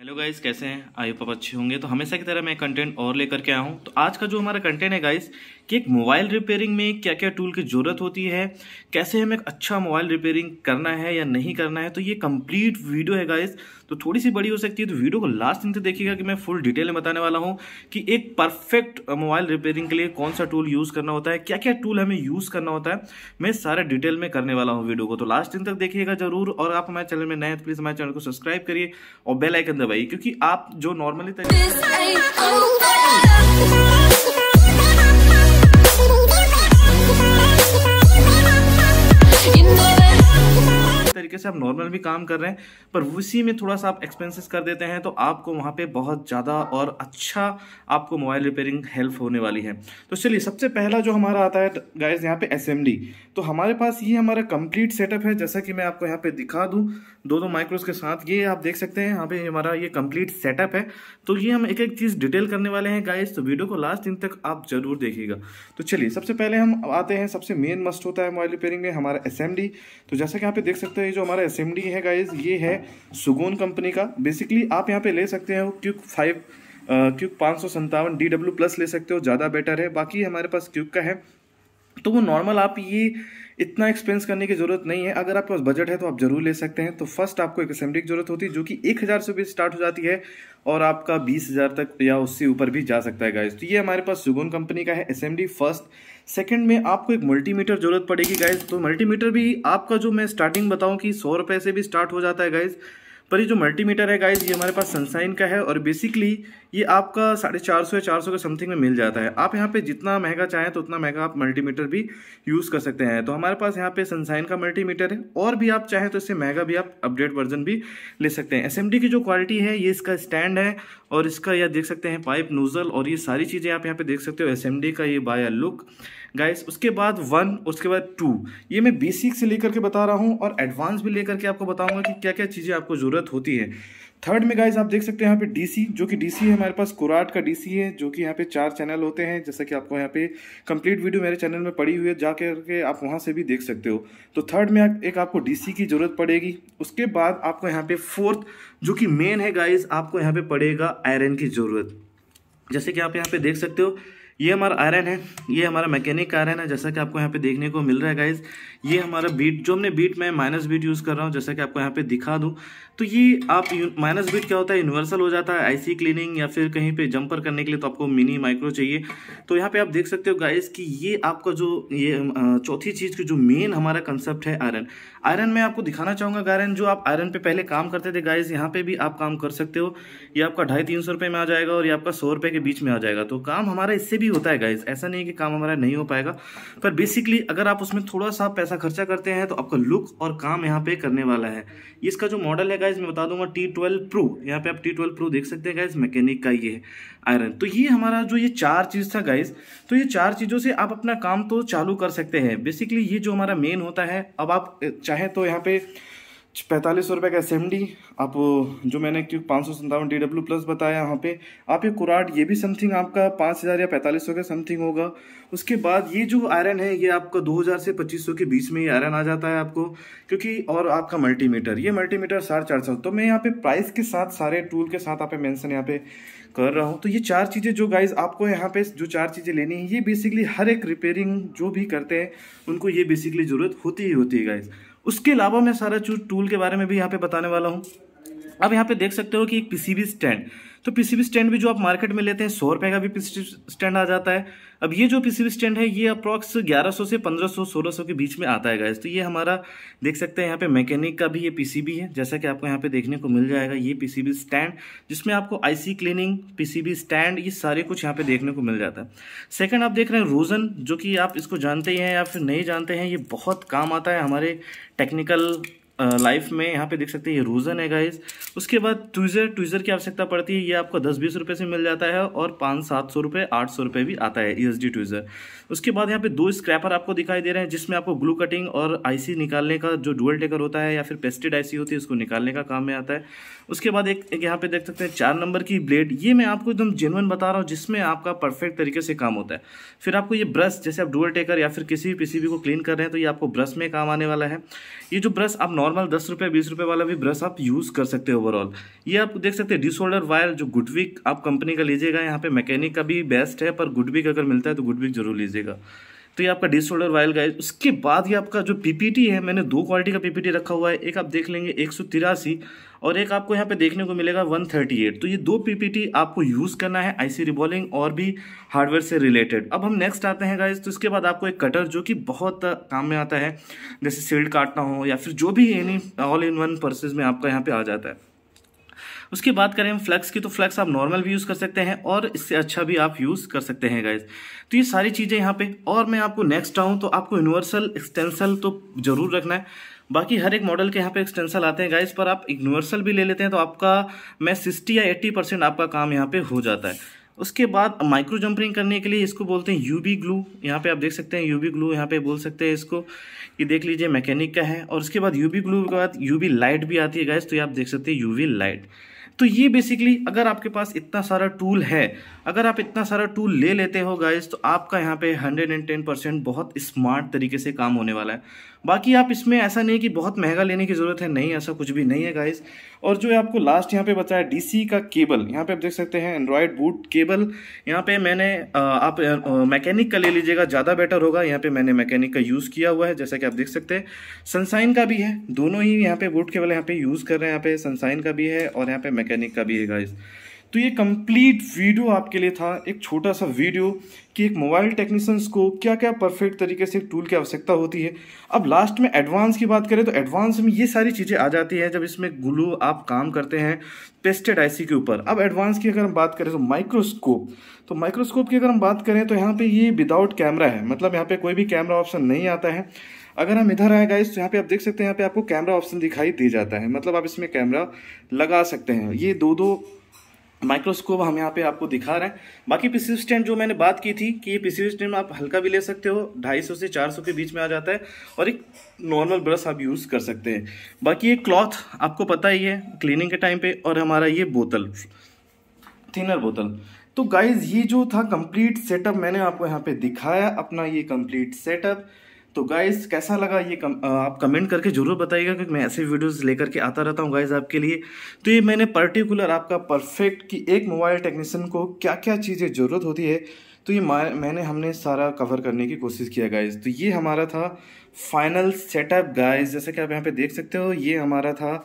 hello guys कैसे हैं आयु पाप अच्छे होंगे तो हमेशा की तरह मैं कंटेंट और लेकर के आया हूँ तो आज का जो हमारा कंटेंट है गाइस कि एक मोबाइल रिपेयरिंग में क्या क्या टूल की ज़रूरत होती है कैसे हमें एक अच्छा मोबाइल रिपेयरिंग करना है या नहीं करना है तो ये कंप्लीट वीडियो है गाइस तो थोड़ी सी बड़ी हो सकती है तो वीडियो को लास्ट दिन से देखिएगा कि मैं फुल डिटेल में बताने वाला हूँ कि एक परफेक्ट मोबाइल रिपेयरिंग के लिए कौन सा टूल यूज़ करना होता है क्या क्या टूल हमें यूज़ करना होता है मैं सारे डिटेल में करने वाला हूँ वीडियो को तो लास्ट दिन तक देखिएगा जरूर और आप हमारे चैनल में नए तो प्लीज़ हमारे चैनल को सब्सक्राइब करिए और बेलाइकन दबाइए क्योंकि आप जो नॉर्मली You know तरीके से आप नॉर्मल भी काम कर रहे हैं पर उसी में थोड़ा सा आप एक्सपेंसेस कर देते हैं तो आपको वहाँ पे बहुत ज़्यादा और अच्छा आपको मोबाइल रिपेयरिंग हेल्प होने वाली है तो चलिए सबसे पहला जो हमारा आता है गाइज यहाँ पे एस तो हमारे पास ये हमारा कंप्लीट सेटअप है जैसा कि मैं आपको यहाँ पे दिखा दूँ दो दो माइक्रोस के साथ ये आप देख सकते हैं यहाँ पे हमारा ये कंप्लीट सेटअप है तो ये हम एक एक चीज़ डिटेल करने वाले हैं गाइज तो वीडियो को लास्ट दिन तक आप जरूर देखिएगा तो चलिए सबसे पहले हम आते हैं सबसे मेन मस्ट होता है मोबाइल रिपेयरिंग में हमारा एस तो जैसा कि यहाँ पे देख सकते हो ये जो हमारा एस है गाइज ये है सुगोन कंपनी का बेसिकली आप यहाँ पे ले सकते हैं क्यूक फाइव क्यूक पाँच सौ संतावन डी डब्ल्यू प्लस ले सकते हो ज़्यादा बेटर है बाकी हमारे पास क्यूक का है तो वो नॉर्मल आप ये इतना एक्सपेंस करने की जरूरत नहीं है अगर आपके पास बजट है तो आप जरूर ले सकते हैं तो फर्स्ट आपको एक असेंबली की जरूरत होती है जो कि एक हज़ार से भी स्टार्ट हो जाती है और आपका बीस हज़ार तक या उससे ऊपर भी जा सकता है गाइज तो ये हमारे पास सुगुन कंपनी का है असेंबली फर्स्ट सेकंड में आपको एक मल्टीमीटर जरूरत पड़ेगी गाइज तो मल्टीमीटर भी आपका जो मैं स्टार्टिंग बताऊँ कि सौ रुपये से भी स्टार्ट हो जाता है गाइज़ पर ये जो मल्टीमीटर है गाइज ये हमारे पास सनसाइन का है और बेसिकली ये आपका साढ़े चार सौ या चार सौ के समथिंग में मिल जाता है आप यहाँ पे जितना महंगा चाहें तो उतना महंगा आप मल्टीमीटर भी यूज़ कर सकते हैं तो हमारे पास यहाँ पे सनसाइन का मल्टीमीटर है और भी आप चाहें तो इससे महंगा भी आप अपडेट वर्जन भी ले सकते हैं एस की जो क्वालिटी है ये इसका स्टैंड है और इसका यह देख सकते हैं पाइप नोज़ल और ये सारी चीज़ें आप यहाँ पर देख सकते हो एस का ये बाय लुक गाइस उसके बाद वन उसके बाद टू ये मैं बेसिक से लेकर के बता रहा हूँ और एडवांस भी लेकर के आपको बताऊँगा कि क्या क्या चीज़ें आपको जरूरत ज़रूरत होती है थर्ड में गाइज आप देख सकते हैं यहाँ पे डीसी जो कि डीसी है हमारे पास कुराट का डीसी है जो कि यहाँ पे चार चैनल होते हैं जैसा कि आपको यहाँ पे कंप्लीट वीडियो मेरे चैनल में पड़ी हुई है जा करके आप वहाँ से भी देख सकते हो तो थर्ड में एक आपको डीसी की ज़रूरत पड़ेगी उसके बाद आपको यहाँ पे फोर्थ जो कि मेन है गाइज आपको यहाँ पे पड़ेगा आयरन की ज़रूरत जैसे कि आप यहाँ पे देख सकते हो ये हमारा आयरन है ये हमारा मैकेनिक आयरन है जैसा कि आपको यहाँ पे देखने को मिल रहा है गाइज ये हमारा बीट जो हमने बीट में माइनस बीट यूज़ कर रहा हूँ जैसा कि आपको यहाँ पे दिखा दूँ तो ये आप माइनस बीट क्या होता है यूनिवर्सल हो जाता है आईसी क्लीनिंग या फिर कहीं पे जंपर करने के लिए तो आपको मिनी माइक्रो चाहिए तो यहाँ पे आप देख सकते हो गाइज कि ये आपका जो ये चौथी चीज़ की जो मेन हमारा कंसेप्ट है आयरन आयरन में आपको दिखाना चाहूँगा गायरन जो आप आयरन पर पहले काम करते थे गाइज यहाँ पे भी आप काम कर सकते हो ये आपका ढाई तीन सौ रुपये में आ जाएगा और ये आपका सौ रुपये के बीच में आ जाएगा तो काम हमारा इससे भी भी होता है गाइज ऐसा नहीं है कि काम हमारा नहीं हो पाएगा पर बेसिकली अगर आप उसमें थोड़ा सा पैसा खर्चा करते हैं तो आपका लुक और काम यहाँ पे करने वाला है इसका जो मॉडल है गाइज मैं बता दूंगा टी ट्वेल्व प्रो यहाँ पे आप टी ट्वेल्व प्रो देख सकते हैं गाइज मैकेनिक का ये आयरन तो ये हमारा जो ये चार चीज़ था गाइज तो ये चार चीज़ों से आप अपना काम तो चालू कर सकते हैं बेसिकली ये जो हमारा मेन होता है अब आप चाहे तो यहाँ पे पैंतालीस सौ रुपये का एस आप जो मैंने क्यों पाँच सौ सत्तावन डी डब्ल्यू प्लस बताया यहाँ पे आप ये कुराट ये भी समथिंग आपका पाँच हज़ार या पैंतालीस सौ का समथिंग होगा उसके बाद ये जो आयरन है ये आपका दो हज़ार से पच्चीस सौ के बीच में ही आयरन आ जाता है आपको क्योंकि और आपका मल्टीमीटर ये मल्टीमीटर साढ़े चार सौ तो मैं यहाँ पे प्राइस के साथ सारे टूल के साथ आप मैंसन यहाँ पे कर रहा हूँ तो ये चार चीज़ें जो गाइज आपको यहाँ पे जो चार चीज़ें लेनी है ये बेसिकली हर एक रिपेयरिंग जो भी करते हैं उनको ये बेसिकली ज़रूरत होती ही होती है गाइज़ उसके अलावा मैं सारा चूज टूल के बारे में भी यहाँ पे बताने वाला हूँ अब यहाँ पे देख सकते हो कि एक पीसीबी स्टैंड तो पीसीबी स्टैंड भी जो आप मार्केट में लेते हैं सौ रुपए का भी पीसीबी स्टैंड आ जाता है अब ये जो पीसीबी स्टैंड है ये अप्रॉक्स 1100 से 1500 1600 के बीच में आता है गाइस तो ये हमारा देख सकते हैं यहाँ पे मैकेनिक का भी ये पीसीबी है जैसा कि आपको यहाँ पे देखने को मिल जाएगा ये पीसीबी स्टैंड जिसमें आपको आईसी क्लीनिंग पीसीबी स्टैंड ये सारे कुछ यहाँ पे देखने को मिल जाता है सेकेंड आप देख रहे हैं रोजन जो कि आप इसको जानते ही हैं या फिर नहीं जानते हैं ये बहुत काम आता है हमारे टेक्निकल लाइफ में यहाँ पे देख सकते हैं ये रोजन है गाइज उसके बाद ट्विजर ट्विजर की आवश्यकता पड़ती है ये आपको दस बीस रुपये से मिल जाता है और पाँच सात सौ रुपये आठ सौ रुपये भी आता है ई एस डी ट्विजर उसके बाद यहाँ पे दो स्क्रैपर आपको दिखाई दे रहे हैं जिसमें आपको ग्लू कटिंग और आईसी निकालने का जो डुअल टेकर होता है या फिर पेस्टेड आईसी होती है उसको निकालने का काम में आता है उसके बाद एक, एक यहाँ पे देख सकते हैं चार नंबर की ब्लेड ये मैं आपको एकदम जेनवन बता रहा हूँ जिसमें आपका परफेक्ट तरीके से काम होता है फिर आपको ये ब्रश जैसे आप डुअल टेकर या फिर किसी भी पीसीबी को क्लीन कर रहे हैं तो ये आपको ब्रश में काम आने वाला है ये जो ब्रश आप नॉर्मल नॉर्मल दस रुपये बीस रुपये वाला भी ब्रश आप यूज़ कर सकते हो ओवरऑल ये आप देख सकते हैं डिसोल्डर वायर जो गुडविक आप कंपनी का लीजिएगा यहाँ पे मैकेनिक का भी बेस्ट है पर गुडविक अगर मिलता है तो गुडविक जरूर लीजिएगा तो ये आपका डिसऑर्डर वायल गाइज उसके बाद ये आपका जो पीपीटी है मैंने दो क्वालिटी का पीपीटी रखा हुआ है एक आप देख लेंगे एक और एक आपको यहाँ पे देखने को मिलेगा 138 तो ये दो पीपीटी आपको यूज़ करना है आईसी रिबॉलिंग और भी हार्डवेयर से रिलेटेड अब हम नेक्स्ट आते हैं गाइज तो इसके बाद आपको एक कटर जो कि बहुत काम में आता है जैसे सील्ड काटना हो या फिर जो भी any all in one purchase में आपका यहाँ पे आ जाता है उसके बात करें हम फ्लैक्स की तो फ्लैक्स आप नॉर्मल भी यूज़ कर सकते हैं और इससे अच्छा भी आप यूज़ कर सकते हैं गाइज तो ये सारी चीज़ें यहाँ पे और मैं आपको नेक्स्ट आऊँ तो आपको यूनिवर्सल एक्सटेंसल तो ज़रूर रखना है बाकी हर एक मॉडल के यहाँ पे एक्सटेंसल आते हैं गाइज पर आप यूनिवर्सल भी ले लेते हैं तो आपका मैं सिक्सटी या एट्टी परसेंट आपका काम यहाँ पे हो जाता है उसके बाद माइक्रो जंपरिंग करने के लिए इसको बोलते हैं यूबी ग्लू यहाँ पे आप देख सकते हैं यूबी ग्लू यहाँ पे बोल सकते हैं इसको ये देख लीजिए मैकेनिक का है और उसके बाद यूबी ग्लू के बाद यूबी लाइट भी आती है गैस तो ये आप देख सकते हैं यूवी लाइट तो ये बेसिकली अगर आपके पास इतना सारा टूल है अगर आप इतना सारा टूल ले लेते हो गाइज तो आपका यहाँ पे 110 परसेंट बहुत स्मार्ट तरीके से काम होने वाला है बाकी आप इसमें ऐसा नहीं कि बहुत महंगा लेने की ज़रूरत है नहीं ऐसा कुछ भी नहीं है गाइज और जो आपको लास्ट यहाँ पे बताया डीसी का केबल यहाँ पे आप देख सकते हैं एंड्रॉयड बूट केबल यहाँ पे मैंने आप मैकेनिक का ले लीजिएगा ज़्यादा बेटर होगा यहाँ पे मैंने मैकेनिक का यूज़ किया हुआ है जैसा कि आप देख सकते हैं सनसाइन का भी है दोनों ही यहाँ पे बूट केबल यहाँ पे यूज़ कर रहे हैं यहाँ पे सनसाइन का भी है और यहाँ पे मैकेनिक का भी है गाइस तो ये कंप्लीट वीडियो आपके लिए था एक छोटा सा वीडियो कि एक मोबाइल टेक्नीशियंस को क्या क्या परफेक्ट तरीके से टूल की आवश्यकता होती है अब लास्ट में एडवांस की बात करें तो एडवांस में ये सारी चीज़ें आ जाती हैं जब इसमें ग्लू आप काम करते हैं पेस्टेड आईसी के ऊपर अब एडवांस की अगर हम बात करें तो माइक्रोस्कोप तो माइक्रोस्कोप की अगर हम बात करें तो यहाँ पर ये विदाउट कैमरा है मतलब यहाँ पर कोई भी कैमरा ऑप्शन नहीं आता है अगर हम इधर आए गाइस तो यहाँ पे आप देख सकते हैं यहाँ पे आपको कैमरा ऑप्शन दिखाई दे जाता है मतलब आप इसमें कैमरा लगा सकते हैं ये दो दो माइक्रोस्कोप हम यहाँ पे आपको दिखा रहे हैं बाकी पीसी स्टैंड जो मैंने बात की थी कि ये पीसीबी स्टैंड आप हल्का भी ले सकते हो 250 से 400 के बीच में आ जाता है और एक नॉर्मल ब्रश आप यूज़ कर सकते हैं बाकी ये क्लॉथ आपको पता ही है क्लीनिंग के टाइम पे और हमारा ये बोतल थिनर बोतल तो गाइज ये जो था कम्प्लीट सेटअप मैंने आपको यहाँ पर दिखाया अपना ये कम्प्लीट सेटअप तो गाइज कैसा लगा ये कम, आप कमेंट करके ज़रूर बताइएगा क्योंकि मैं ऐसे वीडियोस लेकर के आता रहता हूँ गाइज आपके लिए तो ये मैंने पर्टिकुलर आपका परफेक्ट कि एक मोबाइल टेक्नीशियन को क्या क्या चीज़ें ज़रूरत होती है तो ये मैंने हमने सारा कवर करने की कोशिश किया गाइज तो ये हमारा था फाइनल सेटअप गाइज जैसे कि आप यहाँ पर देख सकते हो ये हमारा था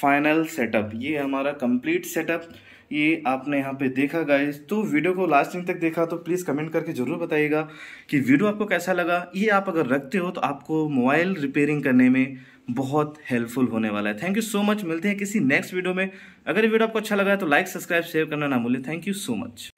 फाइनल सेटअप ये हमारा कंप्लीट सेटअप ये आपने यहाँ पे देखा गाइस तो वीडियो को दिन तक देखा तो प्लीज़ कमेंट करके ज़रूर बताइएगा कि वीडियो आपको कैसा लगा ये आप अगर रखते हो तो आपको मोबाइल रिपेयरिंग करने में बहुत हेल्पफुल होने वाला है थैंक यू सो मच मिलते हैं किसी नेक्स्ट वीडियो में अगर ये वीडियो आपको अच्छा लगा है तो लाइक सब्सक्राइब शेयर करना ना भूलें थैंक यू सो मच